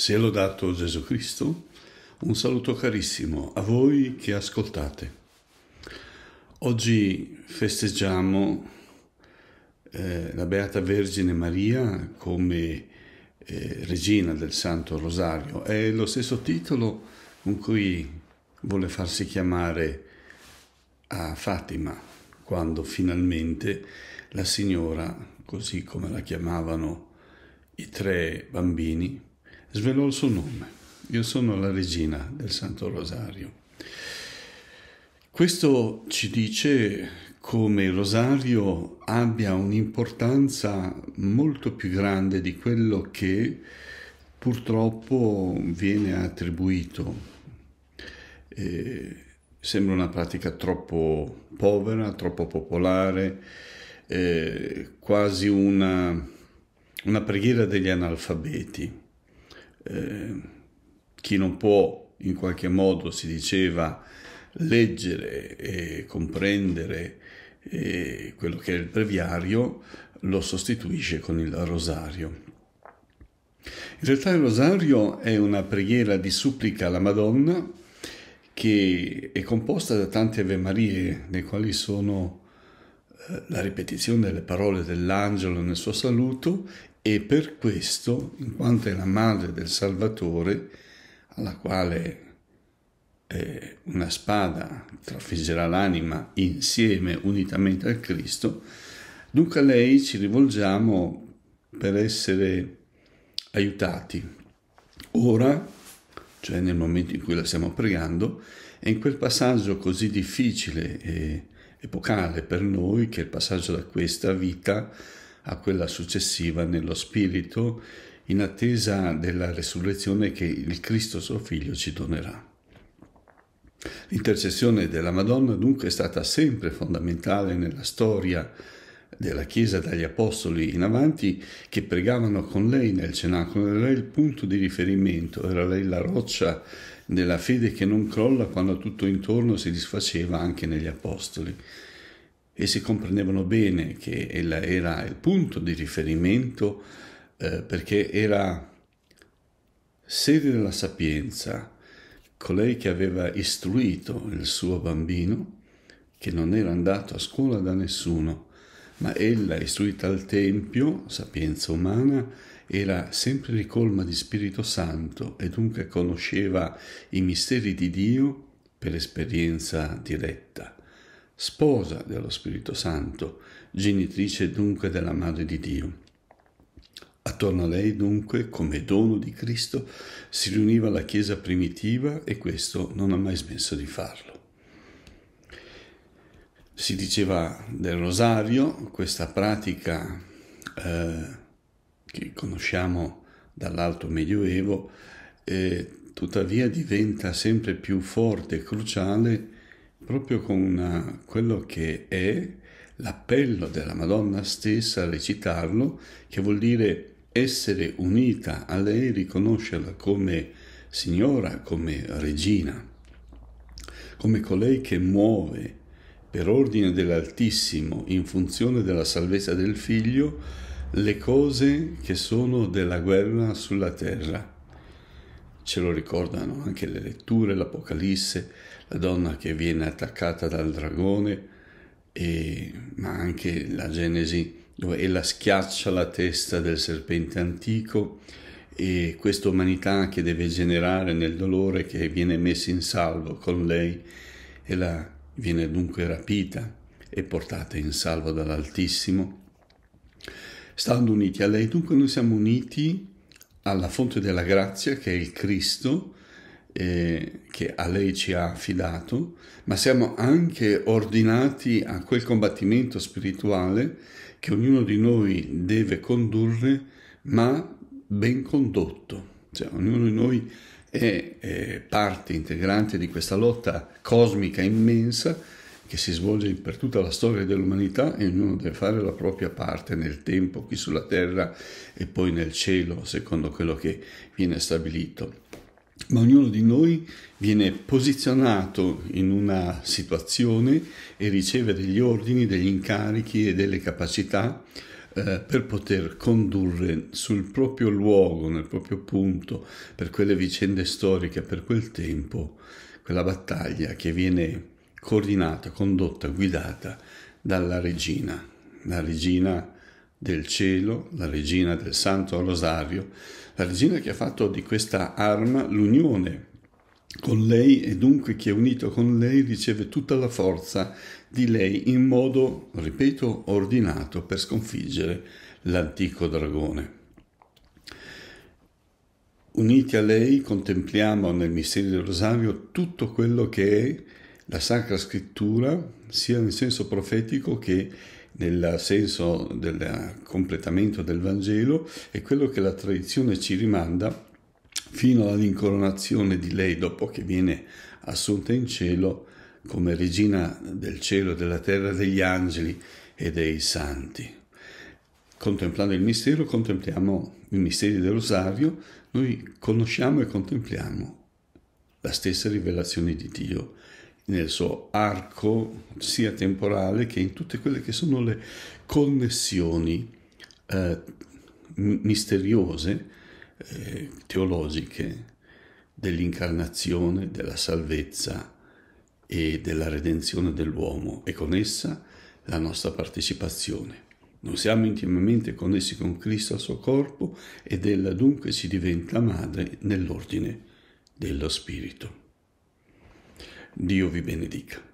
Sia lodato Gesù Cristo. Un saluto carissimo a voi che ascoltate. Oggi festeggiamo eh, la Beata Vergine Maria come eh, regina del Santo Rosario. È lo stesso titolo con cui vuole farsi chiamare a Fatima, quando finalmente la signora, così come la chiamavano i tre bambini, svelò il suo nome. Io sono la regina del Santo Rosario. Questo ci dice come il rosario abbia un'importanza molto più grande di quello che purtroppo viene attribuito. Eh, sembra una pratica troppo povera, troppo popolare, eh, quasi una, una preghiera degli analfabeti eh, chi non può in qualche modo, si diceva, leggere e comprendere eh, quello che è il breviario, lo sostituisce con il rosario. In realtà il rosario è una preghiera di supplica alla Madonna che è composta da tante Ave Marie, le quali sono eh, la ripetizione delle parole dell'angelo nel suo saluto e per questo, in quanto è la madre del Salvatore, alla quale eh, una spada trafiggerà l'anima insieme, unitamente a Cristo, dunque a lei ci rivolgiamo per essere aiutati ora, cioè nel momento in cui la stiamo pregando, e in quel passaggio così difficile e epocale per noi, che è il passaggio da questa vita a quella successiva nello spirito, in attesa della resurrezione che il Cristo suo figlio ci donerà. L'intercessione della Madonna dunque è stata sempre fondamentale nella storia della Chiesa dagli Apostoli in avanti che pregavano con lei nel cenacolo, era lei il punto di riferimento, era lei la roccia della fede che non crolla quando tutto intorno si disfaceva anche negli Apostoli e si comprendevano bene che ella era il punto di riferimento eh, perché era sede della sapienza, colei che aveva istruito il suo bambino, che non era andato a scuola da nessuno, ma ella, istruita al Tempio, sapienza umana, era sempre ricolma di Spirito Santo e dunque conosceva i misteri di Dio per esperienza diretta sposa dello Spirito Santo, genitrice dunque della Madre di Dio. Attorno a lei dunque, come dono di Cristo, si riuniva la Chiesa primitiva e questo non ha mai smesso di farlo. Si diceva del rosario, questa pratica eh, che conosciamo dall'alto medioevo, eh, tuttavia diventa sempre più forte e cruciale proprio con quello che è l'appello della Madonna stessa a recitarlo, che vuol dire essere unita a lei, riconoscerla come signora, come regina, come colei che muove per ordine dell'Altissimo in funzione della salvezza del figlio le cose che sono della guerra sulla terra Ce lo ricordano anche le letture, l'Apocalisse, la donna che viene attaccata dal dragone, e, ma anche la Genesi dove ella schiaccia la testa del serpente antico e questa umanità che deve generare nel dolore che viene messa in salvo con lei, e la viene dunque rapita e portata in salvo dall'Altissimo. Stando uniti a lei, dunque noi siamo uniti alla fonte della grazia che è il Cristo eh, che a lei ci ha affidato, ma siamo anche ordinati a quel combattimento spirituale che ognuno di noi deve condurre, ma ben condotto. Cioè, ognuno di noi è, è parte integrante di questa lotta cosmica immensa che si svolge per tutta la storia dell'umanità e ognuno deve fare la propria parte nel tempo, qui sulla terra e poi nel cielo, secondo quello che viene stabilito. Ma ognuno di noi viene posizionato in una situazione e riceve degli ordini, degli incarichi e delle capacità eh, per poter condurre sul proprio luogo, nel proprio punto, per quelle vicende storiche, per quel tempo, quella battaglia che viene coordinata, condotta, guidata dalla regina, la regina del cielo, la regina del Santo Rosario, la regina che ha fatto di questa arma l'unione con lei e dunque chi è unito con lei riceve tutta la forza di lei in modo, ripeto, ordinato per sconfiggere l'antico dragone. Uniti a lei contempliamo nel mistero del Rosario tutto quello che è la Sacra Scrittura sia nel senso profetico che nel senso del completamento del Vangelo è quello che la tradizione ci rimanda fino all'incoronazione di lei dopo che viene assunta in cielo come regina del cielo, della terra, degli angeli e dei santi. Contemplando il mistero, contempliamo i misteri del rosario, noi conosciamo e contempliamo la stessa rivelazione di Dio nel suo arco sia temporale che in tutte quelle che sono le connessioni eh, misteriose, eh, teologiche, dell'incarnazione, della salvezza e della redenzione dell'uomo e con essa la nostra partecipazione. Non siamo intimamente connessi con Cristo al suo corpo ed ella dunque ci diventa madre nell'ordine dello Spirito. Dio vi benedica.